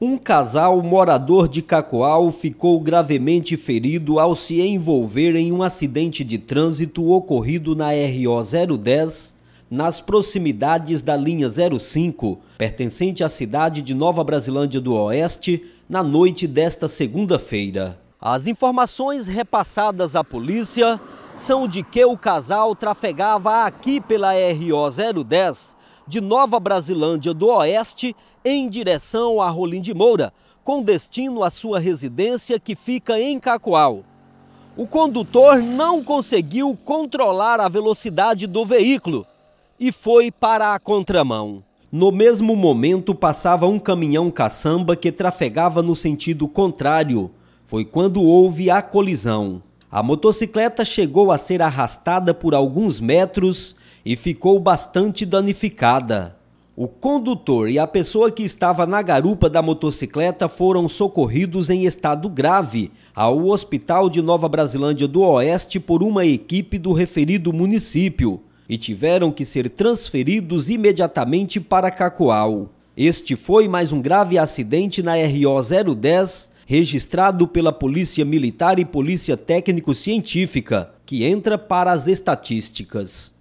Um casal morador de Cacoal ficou gravemente ferido ao se envolver em um acidente de trânsito ocorrido na RO 010, nas proximidades da linha 05, pertencente à cidade de Nova Brasilândia do Oeste, na noite desta segunda-feira. As informações repassadas à polícia são de que o casal trafegava aqui pela RO 010 de Nova Brasilândia do Oeste em direção a Rolim de Moura, com destino à sua residência que fica em Cacoal. O condutor não conseguiu controlar a velocidade do veículo e foi para a contramão. No mesmo momento passava um caminhão caçamba que trafegava no sentido contrário. Foi quando houve a colisão. A motocicleta chegou a ser arrastada por alguns metros e ficou bastante danificada. O condutor e a pessoa que estava na garupa da motocicleta foram socorridos em estado grave ao Hospital de Nova Brasilândia do Oeste por uma equipe do referido município e tiveram que ser transferidos imediatamente para Cacoal. Este foi mais um grave acidente na RO 010, registrado pela Polícia Militar e Polícia Técnico-Científica, que entra para as estatísticas.